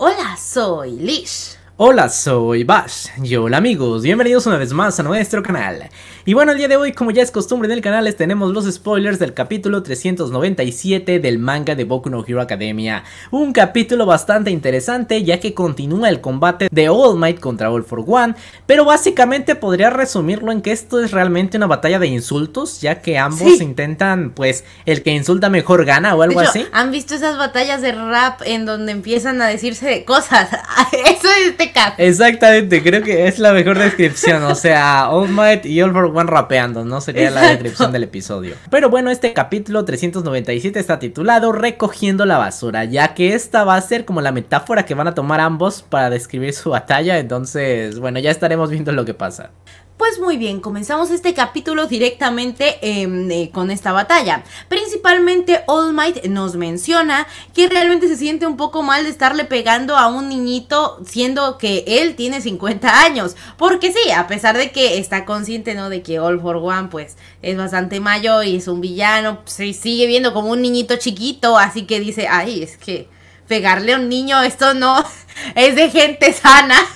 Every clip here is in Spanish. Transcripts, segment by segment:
Hola, soy Lish. Hola, soy Bash. Yo, hola amigos, bienvenidos una vez más a nuestro canal. Y bueno, el día de hoy, como ya es costumbre en el canal, les tenemos los spoilers del capítulo 397 del manga de Boku no Hero Academia. Un capítulo bastante interesante ya que continúa el combate de All Might contra All for One, pero básicamente podría resumirlo en que esto es realmente una batalla de insultos, ya que ambos intentan, pues, el que insulta mejor gana o algo así. ¿Han visto esas batallas de rap en donde empiezan a decirse cosas? Eso es este Exactamente, creo que es la mejor descripción, o sea, All Might y All for One van rapeando, ¿no? Sería la descripción del episodio. Pero bueno, este capítulo 397 está titulado Recogiendo la basura, ya que esta va a ser como la metáfora que van a tomar ambos para describir su batalla, entonces, bueno, ya estaremos viendo lo que pasa. Pues muy bien, comenzamos este capítulo directamente em, eh, con esta batalla. Principalmente All Might nos menciona que realmente se siente un poco mal de estarle pegando a un niñito siendo que él tiene 50 años. Porque sí, a pesar de que está consciente, ¿no? De que All for One pues es bastante mayor y es un villano, pues, se sigue viendo como un niñito chiquito, así que dice, ay, es que pegarle a un niño, esto no es de gente sana.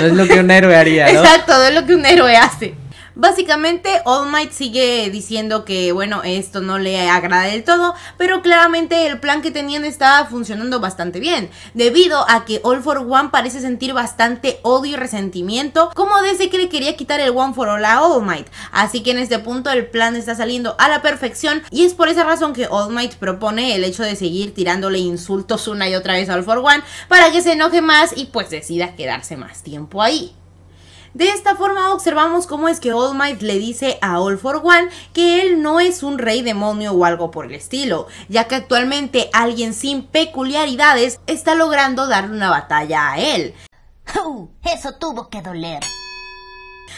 No es lo que un héroe haría, Exacto, no es lo que un héroe hace. Básicamente, All Might sigue diciendo que, bueno, esto no le agrada del todo, pero claramente el plan que tenían estaba funcionando bastante bien, debido a que All for One parece sentir bastante odio y resentimiento, como desde que le quería quitar el One for All a All Might. Así que en este punto el plan está saliendo a la perfección y es por esa razón que All Might propone el hecho de seguir tirándole insultos una y otra vez a All for One para que se enoje más y pues decida quedarse más tiempo ahí. De esta forma observamos cómo es que All Might le dice a All for One que él no es un rey demonio o algo por el estilo, ya que actualmente alguien sin peculiaridades está logrando darle una batalla a él. eso tuvo que doler.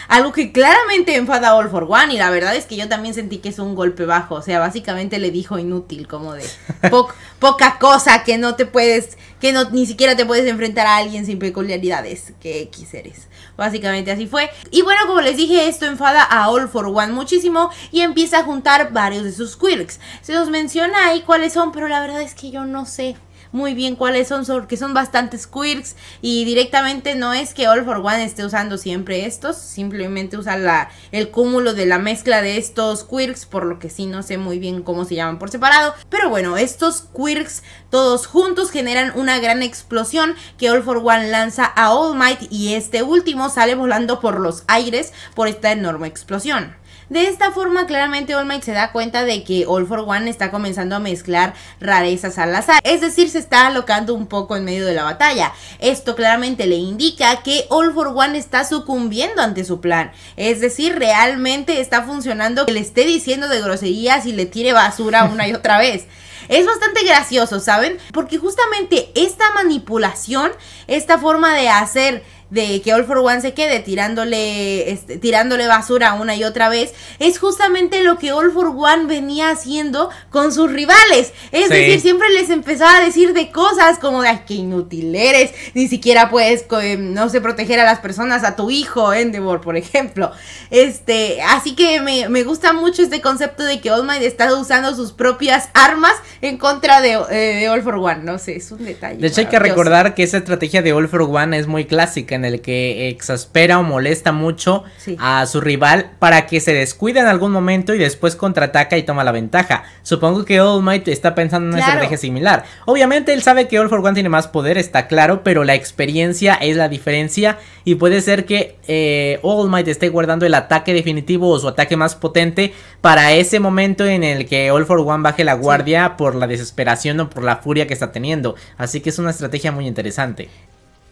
Algo que claramente enfada a All for One y la verdad es que yo también sentí que es un golpe bajo. O sea, básicamente le dijo inútil, como de poca cosa que no te puedes, que no ni siquiera te puedes enfrentar a alguien sin peculiaridades. Que X eres. Básicamente así fue. Y bueno, como les dije, esto enfada a All for One muchísimo y empieza a juntar varios de sus quirks. Se los menciona ahí cuáles son, pero la verdad es que yo no sé muy bien cuáles son, porque son bastantes quirks y directamente no es que All for One esté usando siempre estos, simplemente usa la, el cúmulo de la mezcla de estos quirks, por lo que sí no sé muy bien cómo se llaman por separado, pero bueno, estos quirks todos juntos generan una gran explosión que All for One lanza a All Might y este último sale volando por los aires por esta enorme explosión. De esta forma, claramente All Might se da cuenta de que All for One está comenzando a mezclar rarezas al azar, es decir, se está alocando un poco en medio de la batalla. Esto claramente le indica que All for One está sucumbiendo ante su plan, es decir, realmente está funcionando que le esté diciendo de groserías y le tire basura una y otra vez. Es bastante gracioso, ¿saben? Porque justamente esta manipulación, esta forma de hacer de que All for One se quede tirándole, este, tirándole basura una y otra vez, es justamente lo que All for One venía haciendo con sus rivales. Es decir, siempre les empezaba a decir de cosas como de, que qué inútil eres, ni siquiera puedes, em, no sé, proteger a las personas, a tu hijo, eh, Endeavor, por ejemplo. Este, así que me, gusta mucho este concepto de que All Might está usando sus propias armas en contra de, eh, de All for One, no sé, es un detalle. De hecho, hay que recordar que esa estrategia de All for One es muy clásica en el que exaspera o molesta mucho a su rival para que se descuida en algún momento y después contraataca y toma la ventaja. Supongo que All Might está pensando en una estrategia similar. Obviamente él sabe que All for One tiene más poder, está claro, pero la experiencia es la diferencia y puede ser que All eh, Might esté guardando el ataque definitivo o su ataque más potente para ese momento en el que All for One baje la guardia por la desesperación o por la furia que está teniendo. Así que es una estrategia muy interesante.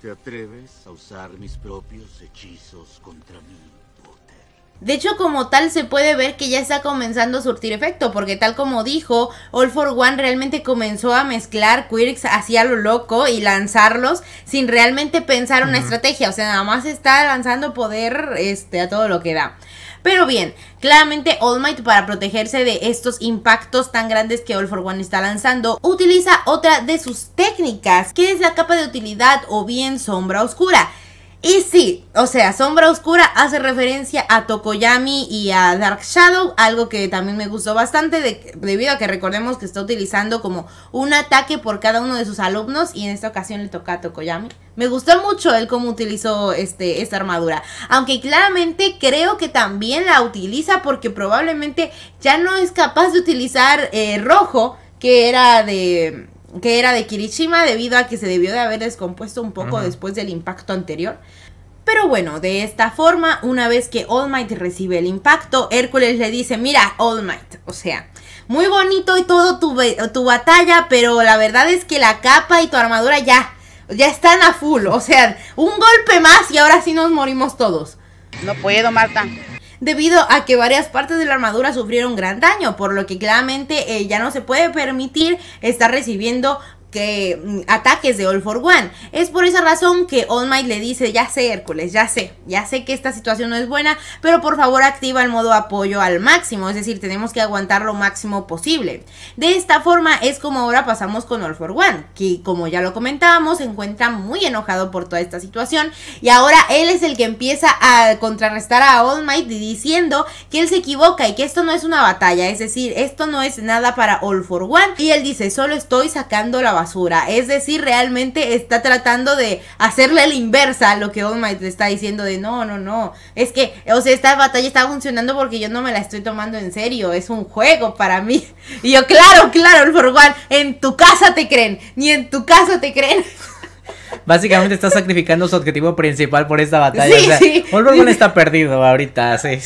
¿Te atreves a usar mis propios hechizos contra mí? De hecho, como tal, se puede ver que ya está comenzando a surtir efecto, porque tal como dijo, All for One realmente comenzó a mezclar quirks hacia lo loco y lanzarlos sin realmente pensar una estrategia. O sea, nada más está lanzando poder este, a todo lo que da. Pero bien, claramente All Might para protegerse de estos impactos tan grandes que All for One está lanzando, utiliza otra de sus técnicas, que es la capa de utilidad o bien sombra oscura. Y sí, o sea, Sombra Oscura hace referencia a Tokoyami y a Dark Shadow, algo que también me gustó bastante debido a que recordemos que está utilizando como un ataque por cada uno de sus alumnos y en esta ocasión le toca a Tokoyami. Me gustó mucho él cómo utilizó este, esta armadura, aunque claramente creo que también la utiliza porque probablemente ya no es capaz de utilizar eh, rojo, que era de que era de Kirishima debido a que se debió de haber descompuesto un poco después del impacto anterior. Pero bueno, de esta forma, una vez que All Might recibe el impacto, Hércules le dice, mira, All Might, o sea, muy bonito y todo tu, tu batalla, pero la verdad es que la capa y tu armadura ya, ya están a full, o sea, un golpe más y ahora sí nos morimos todos. No puedo, Marta, debido a que varias partes de la armadura sufrieron gran daño, por lo que claramente eh, ya no se puede permitir estar recibiendo que mm, ataques de All for One. Es por esa razón que All Might le dice, ya sé Hércules, ya sé, ya sé que esta situación no es buena, pero por favor activa el modo apoyo al máximo, es decir, tenemos que aguantar lo máximo posible. De esta forma es como ahora pasamos con All for One, que como ya lo comentábamos, se encuentra muy enojado por toda esta situación y ahora él es el que empieza a contrarrestar a All Might diciendo que él se equivoca y que esto no es una batalla, es decir, esto no es nada para All for One y él dice, solo estoy sacando la basura. Es decir, realmente está tratando de hacerle la inversa a lo que All Might le está diciendo de no, no, no. Es que, o sea, esta batalla está funcionando porque yo no me la estoy tomando en serio. Es un juego para mí. Y yo, claro, claro, el en tu casa te creen, ni en tu casa te creen. Básicamente está sacrificando su objetivo principal por esta batalla. Sí, o está perdido ahorita, sí.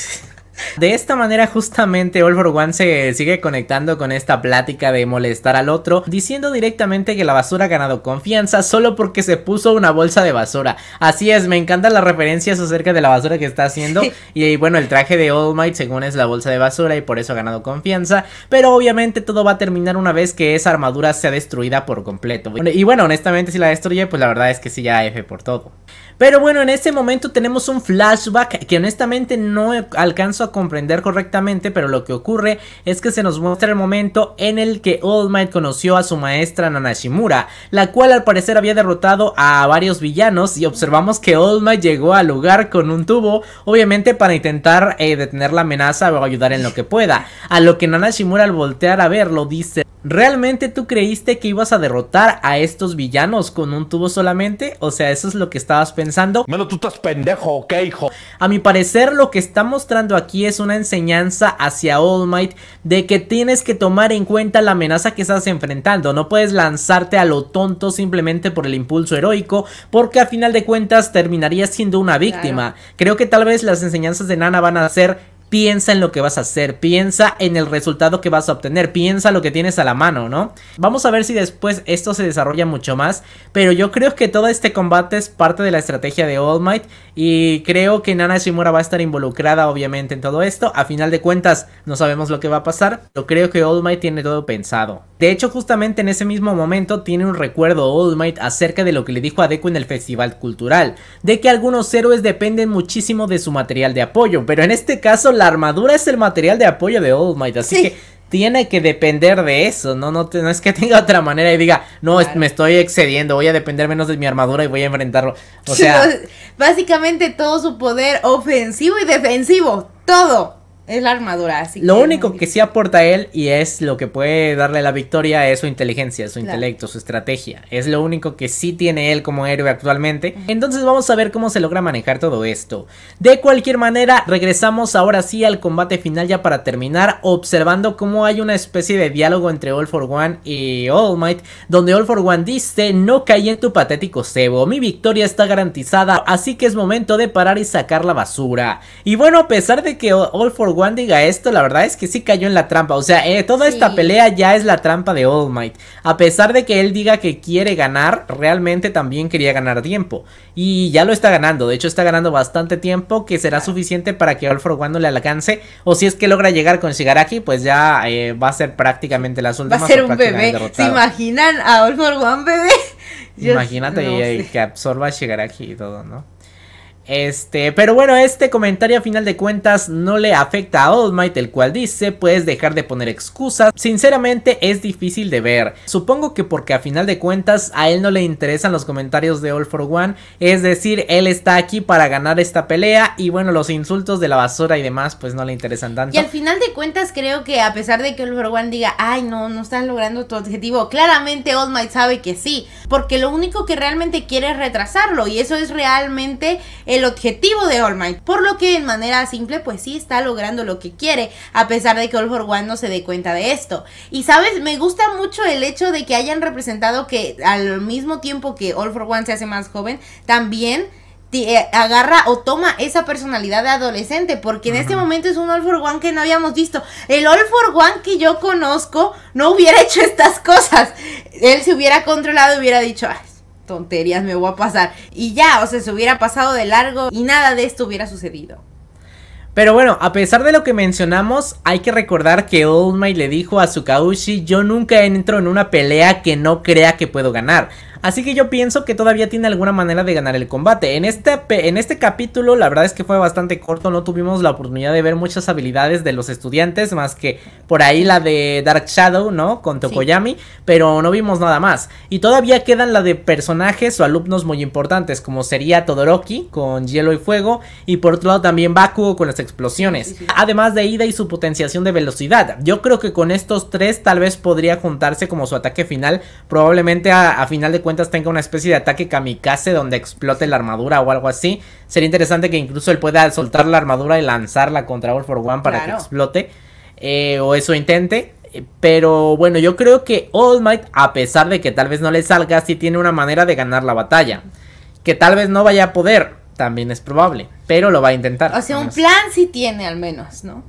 De esta manera justamente All for One se sigue conectando con esta plática de molestar al otro, diciendo directamente que la basura ha ganado confianza solo porque se puso una bolsa de basura. Así es, me encantan las referencias acerca de la basura que está haciendo y, bueno, el traje de All Might según es la bolsa de basura y por eso ha ganado confianza, pero obviamente todo va a terminar una vez que esa armadura sea destruida por completo. Y bueno, honestamente si la destruye, pues la verdad es que sí ya F por todo. Pero bueno, en este momento tenemos un flashback que honestamente no alcanzó comprender correctamente, pero lo que ocurre es que se nos muestra el momento en el que All Might conoció a su maestra Nanashimura, la cual al parecer había derrotado a varios villanos y observamos que All Might llegó al lugar con un tubo, obviamente para intentar eh, detener la amenaza o ayudar en lo que pueda, a lo que Nanashimura al voltear a verlo dice ¿Realmente tú creíste que ibas a derrotar a estos villanos con un tubo solamente? O sea, eso es lo que estabas pensando. Menos tú estás pendejo, ¿ok, hijo? A mi parecer, lo que está mostrando aquí es una enseñanza hacia All Might de que tienes que tomar en cuenta la amenaza que estás enfrentando. No puedes lanzarte a lo tonto simplemente por el impulso heroico, porque a final de cuentas terminarías siendo una víctima. Creo que tal vez las enseñanzas de Nana van a ser piensa en lo que vas a hacer, piensa en el resultado que vas a obtener, piensa lo que tienes a la mano, ¿no? Vamos a ver si después esto se desarrolla mucho más, pero yo creo que todo este combate es parte de la estrategia de All Might y creo que Nana Shimura va a estar involucrada obviamente en todo esto, a final de cuentas no sabemos lo que va a pasar, pero creo que All Might tiene todo pensado. De hecho, justamente en ese mismo momento tiene un recuerdo All Might acerca de lo que le dijo a Deku en el festival cultural, de que algunos héroes dependen muchísimo de su material de apoyo, pero en este caso la la armadura es el material de apoyo de Old Might, así que tiene que depender de eso, ¿no? No, es que tenga otra manera y diga, no, me estoy excediendo, voy a depender menos de mi armadura y voy a enfrentarlo. O sea, básicamente todo su poder ofensivo y defensivo, todo es la armadura, así Lo único que sí aporta él y es lo que puede darle la victoria es su inteligencia, su intelecto, su estrategia. Es lo único que sí tiene él como héroe actualmente. Entonces vamos a ver cómo se logra manejar todo esto. De cualquier manera, regresamos ahora sí al combate final ya para terminar, observando cómo hay una especie de diálogo entre All for One y All Might, donde All for One dice, no caí en tu patético cebo, mi victoria está garantizada, así que es momento de parar y sacar la basura. Y bueno, a pesar de que All for Wan diga esto, la verdad es que sí cayó en la trampa. O sea, eh, toda esta pelea ya es la trampa de All Might. A pesar de que él diga que quiere ganar, realmente también quería ganar tiempo. Y ya lo está ganando. De hecho, está ganando bastante tiempo que será suficiente para que All for le alcance. O si es que logra llegar con Shigaraki, pues ya eh, va a ser prácticamente la últimas. Va a ser un bebé. ¿Se imaginan a All for bebé? Imagínate eh, que absorba Shigaraki y todo, ¿no? Este, pero bueno, este comentario a final de cuentas no le afecta a All Might, el cual dice, puedes dejar de poner excusas. Sinceramente es difícil de ver. Supongo que porque a final de cuentas a él no le interesan los comentarios de All for One, es decir, él está aquí para ganar esta pelea y bueno, los insultos de la basura y demás pues no le interesan tanto. Y al final de cuentas creo que a pesar de que All for One diga, ay no, no están logrando tu objetivo, claramente All Might sabe que sí, porque lo único que realmente quiere es retrasarlo y eso es realmente el objetivo de All Might, por lo que en manera simple pues sí está logrando lo que quiere, a pesar de que All For One no se dé cuenta de esto. Y sabes, me gusta mucho el hecho de que hayan representado que al mismo tiempo que All For One se hace más joven, también eh, agarra o toma esa personalidad de adolescente, porque en este momento es un All for One que no habíamos visto. El All for One que yo conozco no hubiera hecho estas cosas. Él se hubiera controlado, hubiera dicho, tonterías me voy a pasar. Y ya, o sea, se hubiera pasado de largo y nada de esto hubiera sucedido. Pero bueno, a pesar de lo que mencionamos, hay que recordar que Old le dijo a Tsukaushi, yo nunca entro en una pelea que no crea que puedo ganar. Así que yo pienso que todavía tiene alguna manera de ganar el combate. En este, en este capítulo la verdad es que fue bastante corto, no tuvimos la oportunidad de ver muchas habilidades de los estudiantes, más que por ahí la de Dark Shadow, ¿no? Con Tokoyami, pero no vimos nada más. Y todavía quedan la de personajes o alumnos muy importantes, como sería Todoroki con hielo y fuego, y por otro lado también Bakugo con las explosiones. Además de Ida y su potenciación de velocidad. Yo creo que con estos tres tal vez podría juntarse como su ataque final, probablemente a, a final de cuentas tenga una especie de ataque kamikaze donde explote la armadura o algo así. Sería interesante que incluso él pueda soltar la armadura y lanzarla contra All for One para que explote. Eh, o eso intente. Pero bueno, yo creo que All Might, a pesar de que tal vez no le salga, Si tiene una manera de ganar la batalla. Que tal vez no vaya a poder, también es probable, pero lo va a intentar. O sea, un plan sí tiene al menos, ¿no?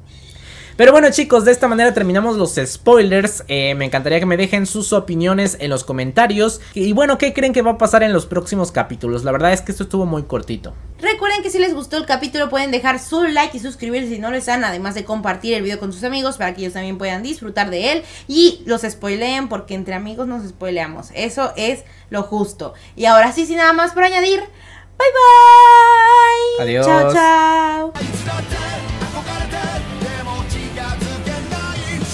Pero bueno chicos, de esta manera terminamos los spoilers. Eh, me encantaría que me dejen sus opiniones en los comentarios. Y bueno, ¿qué creen que va a pasar en los próximos capítulos? La verdad es que esto estuvo muy cortito. Recuerden que si les gustó el capítulo pueden dejar su like y suscribirse si no lo están, además de compartir el video con sus amigos para que ellos también puedan disfrutar de él y los spoileen porque entre amigos nos spoileamos. Eso es lo justo. Y ahora sí, sin nada más por añadir, bye bye. Adiós. Chao, chao.